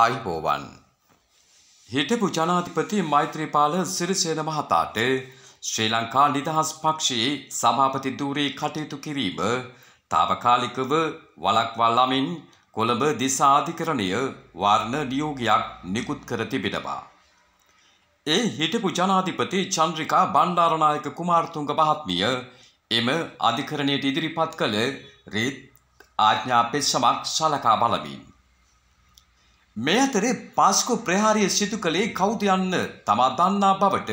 ආයිබෝවන්. හිටපු ජනාධිපති මෛත්‍රීපාල සිරිසේන මහතාට ශ්‍රී ලංකා නිදහස් පක්ෂයේ සභාපති ධූරයේ කටයුතු කිරීම තාවකාලිකව වලක්වල්ලමින් කොළඹ දිසා අධිකරණය වර්ණ නියෝගයක් නිකුත් කර තිබෙනවා. ඒ හිටපු ජනාධිපති චන්ද්‍රිකා බණ්ඩාරනායක කුමාරතුංග මහත්මිය එම අධිකරණයට ඉදිරිපත් කළ රීත් ආඥා පෙත්සමක් සලකා බලමින් මේ අතරේ පාස්කු ප්‍රහාරය සිදු කළේ කවුද යන්න තමා දන්නා බවට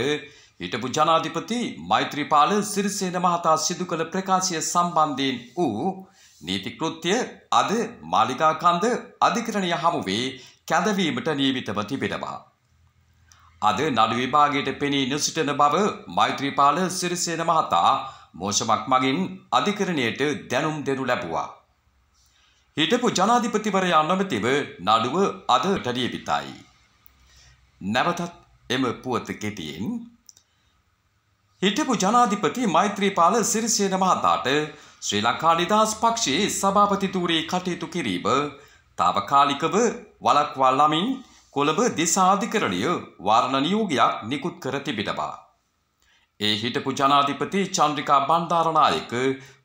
හිටපු ජනාධිපති මෛත්‍රීපාල සිරිසේන මහතා සිදු කළ ප්‍රකාශය සම්බන්ධයෙන් වූ නීති කෘත්‍ය අද මාලිකා කන්ද අධිකරණය හමුවේ කැඳවීමට නියමිතව තිබෙනවා. අද නඩු විභාගයට පෙනී නොසිටන බව මෛත්‍රීපාල සිරිසේන මහතා මෝෂමක් මගින් අධිකරණයට දැනුම් දෙනු ලැබුවා. හිටපු ජනාධිපතිවරයා නොමැතිව නඩුව අද ටඩියපිතයි. නැවතත් එම පුවත කෙටියෙන් හිටපු ජනාධිපති මෛත්‍රීපාල සිරිසේන මහතාට ශ්‍රී ලංකා නිදහස් පක්ෂයේ සභාපතිතුරේ කටයුතු කිරීම තාවකාලිකව වලක්වා ළමින් කොළඹ දිසාධිකරණය වාරණ නියෝගයක් නිකුත් කර තිබෙනවා. ඒ හිටපු ජනාධිපති චන්ද්‍රිකා බණ්ඩාරනායක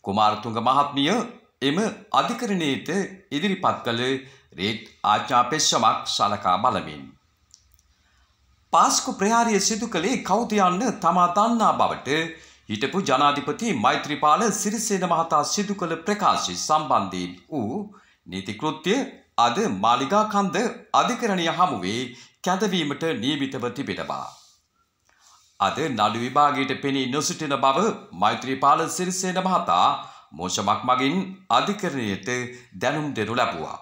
කුමාරතුංග මහත්මිය එම අධිකරණයට ඉදිරිපත් කළ රේට් ආඥාපේක්ෂමක් සලකා බලමින්. පාස්කු ප්‍රහාරය සිදු කළේ කවුද යන්න තමා දන්නා බවට හිටපු ජනාධිපති මෛත්‍රීපාල සිරිසේන මහතා සිදු කළ ප්‍රකාශය සම්බන්ධයෙන් වූ නීතිකෘත්‍ය අද මාලිගා කන්ද අධිකරණය හමුවේ කැඳවීමට නියමිතව තිබෙනවා. අද නඩු විභාගයට පෙනී නොසිටින බව මෛත්‍රීපාල සිරිසේන මහතා මෝෂමක් මගින් අධිකරණයට දැනුම් දෙනු ලැබුවා.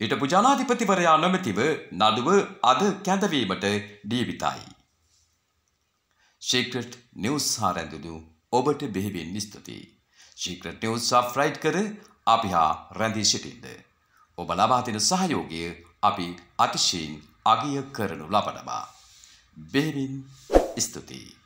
හිටපු ජනාධිපතිවරයා නොමැතිව නඩුව අද කැඳවීමට දීවිතයි. ශීක්‍රට් නිවස් හාරැඳුණු ඔබට බෙහිවෙන් නිස්තුතියි. ශීක්‍රට් නිවස් සබ්‍රයිට් කර අපි හා රැඳී සිටින්ද. ඔබ ලබාතින සහයෝගය අපි අතිශයෙන් අගිය කරනු ලබනවා. බෙහිවින් ස්තුතියි.